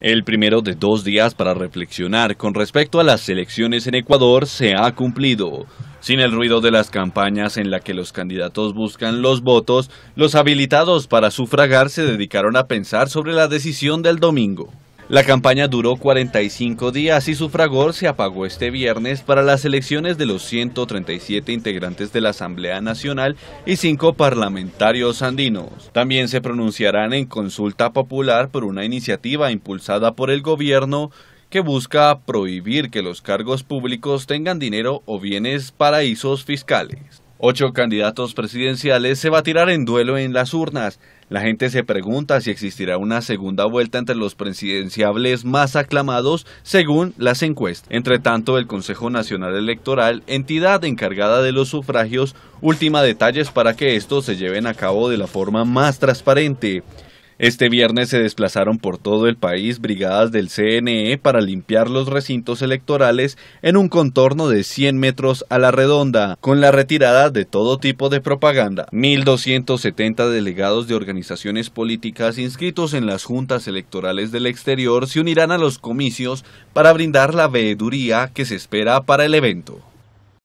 El primero de dos días para reflexionar con respecto a las elecciones en Ecuador se ha cumplido. Sin el ruido de las campañas en la que los candidatos buscan los votos, los habilitados para sufragar se dedicaron a pensar sobre la decisión del domingo. La campaña duró 45 días y su fragor se apagó este viernes para las elecciones de los 137 integrantes de la Asamblea Nacional y cinco parlamentarios andinos. También se pronunciarán en consulta popular por una iniciativa impulsada por el gobierno que busca prohibir que los cargos públicos tengan dinero o bienes paraísos fiscales. Ocho candidatos presidenciales se va a tirar en duelo en las urnas. La gente se pregunta si existirá una segunda vuelta entre los presidenciables más aclamados según las encuestas. Entre tanto, el Consejo Nacional Electoral, entidad encargada de los sufragios, última detalles para que estos se lleven a cabo de la forma más transparente. Este viernes se desplazaron por todo el país brigadas del CNE para limpiar los recintos electorales en un contorno de 100 metros a la redonda, con la retirada de todo tipo de propaganda. 1.270 delegados de organizaciones políticas inscritos en las juntas electorales del exterior se unirán a los comicios para brindar la veeduría que se espera para el evento.